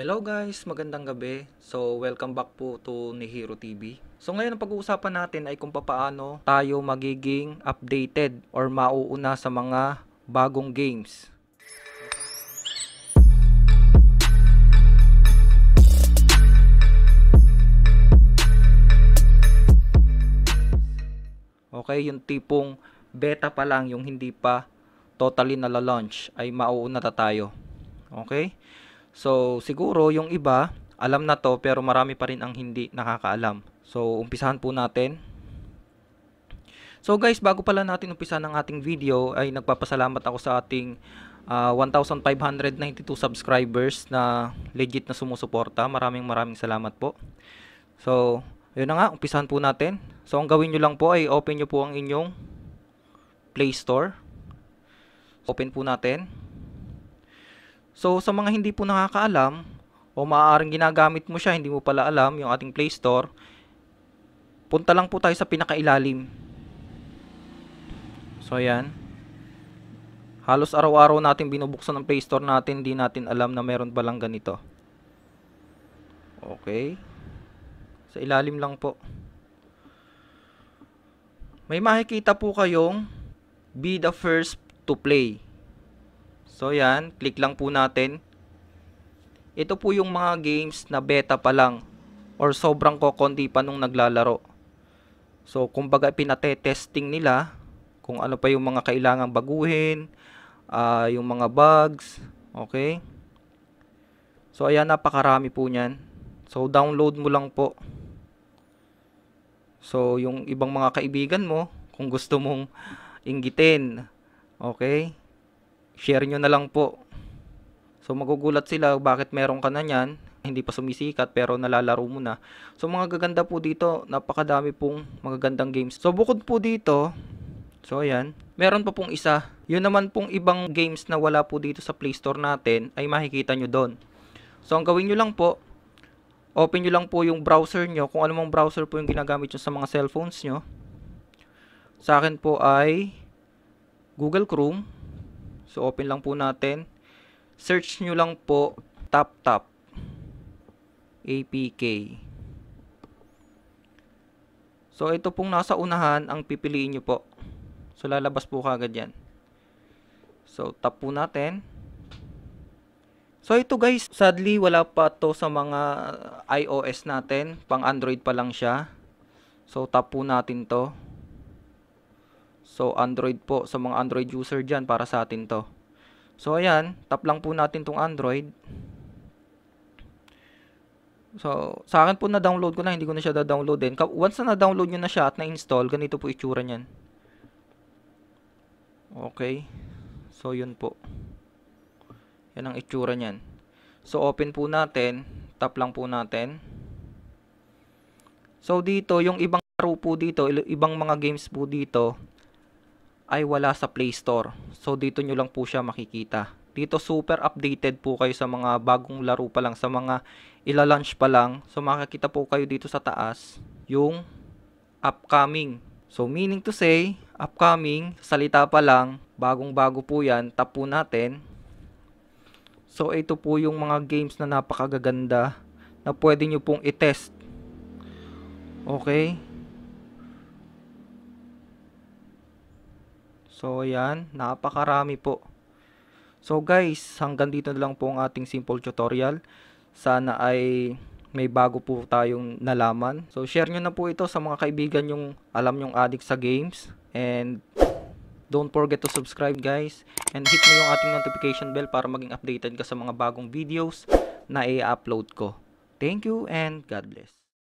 Hello guys, magandang gabi. So, welcome back po to Nihiro TV. So ngayon ang pag-uusapan natin ay kung paano tayo magiging updated or mauuna sa mga bagong games. Okay, yung tipong beta pa lang, yung hindi pa totally na launch ay mauuna na tayo. Okay? So, siguro yung iba, alam na to pero marami pa rin ang hindi nakakaalam. So, umpisahan po natin. So guys, bago pala natin umpisahan ang ating video ay nagpapasalamat ako sa ating uh, ah, 1,592 subscribers na legit na sumusuporta. Maraming maraming salamat po. So, yun na nga, umpisahan po natin. So, ang gawin nyo lang po ay open nyo po ang inyong Play Store. Open po natin. So, sa mga hindi po nakakaalam, o maaaring ginagamit mo siya, hindi mo pala alam, yung ating Play Store, punta lang po tayo sa pinakailalim. So, ayan. Halos araw-araw natin binubuksan ng Play Store natin, hindi natin alam na meron balang ganito. Okay. Sa ilalim lang po. May makikita po kayong be the first to play. So yan, click lang po natin. Ito po yung mga games na beta pa lang or sobrang kokondi pa nung naglalaro. So kumbaga pinate-testing nila kung ano pa yung mga kailangang baguhin, uh, yung mga bugs, okay? So ayan napakarami po niyan. So download mo lang po. So yung ibang mga kaibigan mo kung gusto mong inggitin, okay? share nyo na lang po. So magugulat sila bakit meron ka na yan, hindi pa sumisikat pero nalalaro mo na. So mga gaganda po dito, napakadami pong magagandang games. So bukod po dito, so ayan, meron pa pong isa. Yun naman pong ibang games na wala po dito sa Play Store natin ay makikita nyo doon. So ang gawin nyo lang po, open nyo lang po yung browser nyo, kung anumang browser po yung ginagamit nyo sa mga cellphones nyo. Sa akin po ay Google Chrome. So, open lang po natin. Search nyo lang po TapTap APK. So, ito pong nasa unahan ang pipiliin nyo po. So, lalabas po kagad yan. So, tap po natin. So, ito guys, sadly, wala pa to sa mga iOS natin. Pang Android pa lang siya. So, tap po natin to. So, Android po sa mga Android user dyan para sa atin to. So, ayan. Tap lang po natin tong Android. So, sa akin po na-download ko na. Hindi ko na siya da-download din. Once na na-download nyo na siya at na-install, ganito po itsura niyan. Okay. So, yun po. Yan ang itsura niyan. So, open po natin. Tap lang po natin. So, dito, yung ibang laro po dito, ibang mga games po dito, ay wala sa Play Store. So dito nyo lang po siya makikita. Dito super updated po kayo sa mga bagong laro pa lang, sa mga ilalunch pa lang. So makikita po kayo dito sa taas yung upcoming. So meaning to say, upcoming, salita pa lang, bagong-bago po yan, tap po natin. So ito po yung mga games na napakagaganda na pwede nyo pong itest. Okay? So, ayan, napakarami po. So, guys, hanggang dito na lang po ang ating simple tutorial. Sana ay may bago po tayong nalaman. So, share nyo na po ito sa mga kaibigan yung alam yung addict sa games. And don't forget to subscribe, guys. And hit mo yung ating notification bell para maging updated ka sa mga bagong videos na i-upload ko. Thank you and God bless.